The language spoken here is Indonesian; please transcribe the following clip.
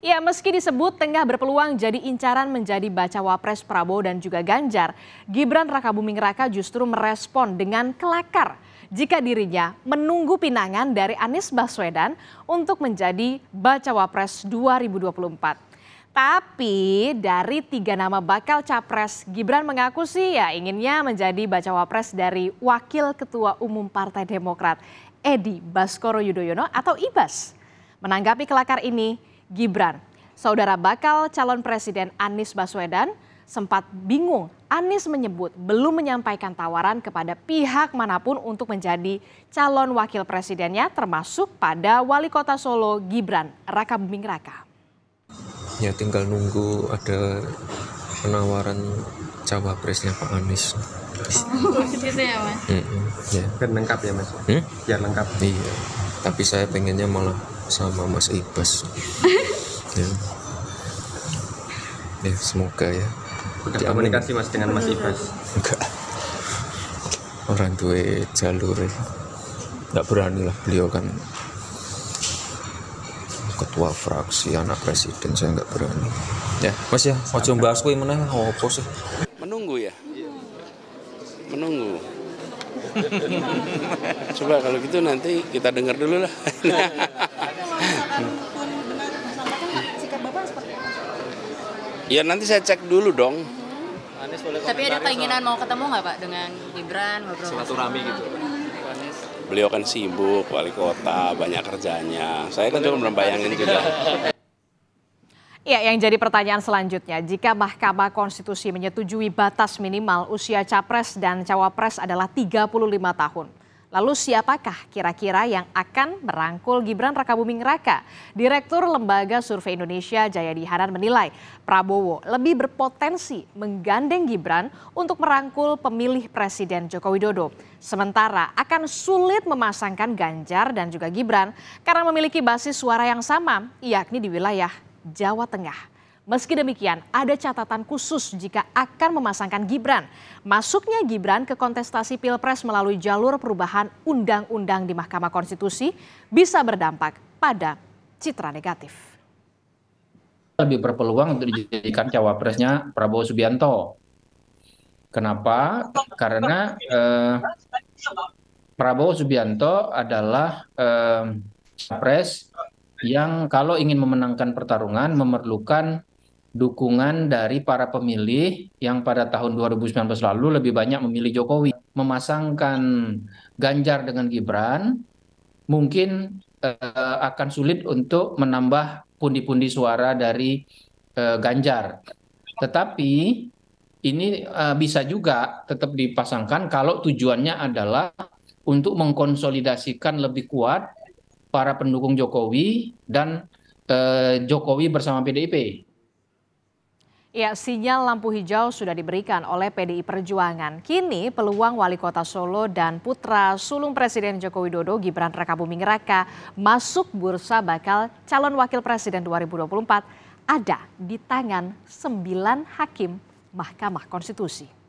Ya, meski disebut tengah berpeluang jadi incaran menjadi bacawa pres Prabowo dan juga Ganjar, Gibran Rakabuming Raka justru merespon dengan kelakar jika dirinya menunggu pinangan dari Anies Baswedan untuk menjadi bacawa pres 2024. Tapi dari tiga nama bakal capres, Gibran mengaku sih ya inginnya menjadi bacawa pres dari Wakil Ketua Umum Partai Demokrat, Edi Baskoro Yudhoyono atau IBAS. Menanggapi kelakar ini, Gibran. Saudara bakal calon presiden Anies Baswedan sempat bingung. Anies menyebut belum menyampaikan tawaran kepada pihak manapun untuk menjadi calon wakil presidennya termasuk pada wali kota Solo Gibran Raka Buming Raka. Ya tinggal nunggu ada penawaran cawapresnya Pak Anies. Oh, gitu ya mas? Mm -mm, ya. Biar lengkap ya mas? Hmm? Biar lengkap. Iya. Tapi saya pengennya malah sama Mas Ibas ya. ya semoga ya Udah komunikasi mas dengan mas Ibas enggak orang tua jalur ya. enggak berani lah beliau kan ketua fraksi anak presiden saya enggak berani ya mas ya mau coba bahas kue mana apa sih menunggu ya menunggu coba kalau gitu nanti kita dengar dulu lah Ya nanti saya cek dulu dong. Tapi ada keinginan mau ketemu nggak Pak dengan Gibran ngobrol? Silaturahmi gitu. Beliau kan sibuk, wali kota, banyak kerjanya. Saya kan cuma membayangin juga. Ya, yang jadi pertanyaan selanjutnya, jika Mahkamah Konstitusi menyetujui batas minimal usia capres dan cawapres adalah 35 tahun, Lalu siapakah kira-kira yang akan merangkul Gibran Rakabuming Raka? Direktur Lembaga Survei Indonesia Jayadi Dihanan menilai Prabowo lebih berpotensi menggandeng Gibran untuk merangkul pemilih Presiden Joko Widodo. Sementara akan sulit memasangkan Ganjar dan juga Gibran karena memiliki basis suara yang sama, yakni di wilayah Jawa Tengah. Meski demikian, ada catatan khusus jika akan memasangkan Gibran. Masuknya Gibran ke kontestasi Pilpres melalui jalur perubahan undang-undang di Mahkamah Konstitusi bisa berdampak pada citra negatif. Lebih berpeluang untuk dijadikan cawapresnya Prabowo Subianto. Kenapa? Karena eh, Prabowo Subianto adalah eh, capres yang kalau ingin memenangkan pertarungan memerlukan dukungan dari para pemilih yang pada tahun 2019 lalu lebih banyak memilih Jokowi. Memasangkan Ganjar dengan Gibran mungkin eh, akan sulit untuk menambah pundi-pundi suara dari eh, Ganjar. Tetapi ini eh, bisa juga tetap dipasangkan kalau tujuannya adalah untuk mengkonsolidasikan lebih kuat para pendukung Jokowi dan eh, Jokowi bersama PDIP. Ya, sinyal lampu hijau sudah diberikan oleh PDI Perjuangan. Kini peluang wali kota Solo dan putra sulung Presiden Joko Widodo Gibran Rakabuming Raka masuk bursa bakal calon wakil presiden 2024 ada di tangan sembilan hakim Mahkamah Konstitusi.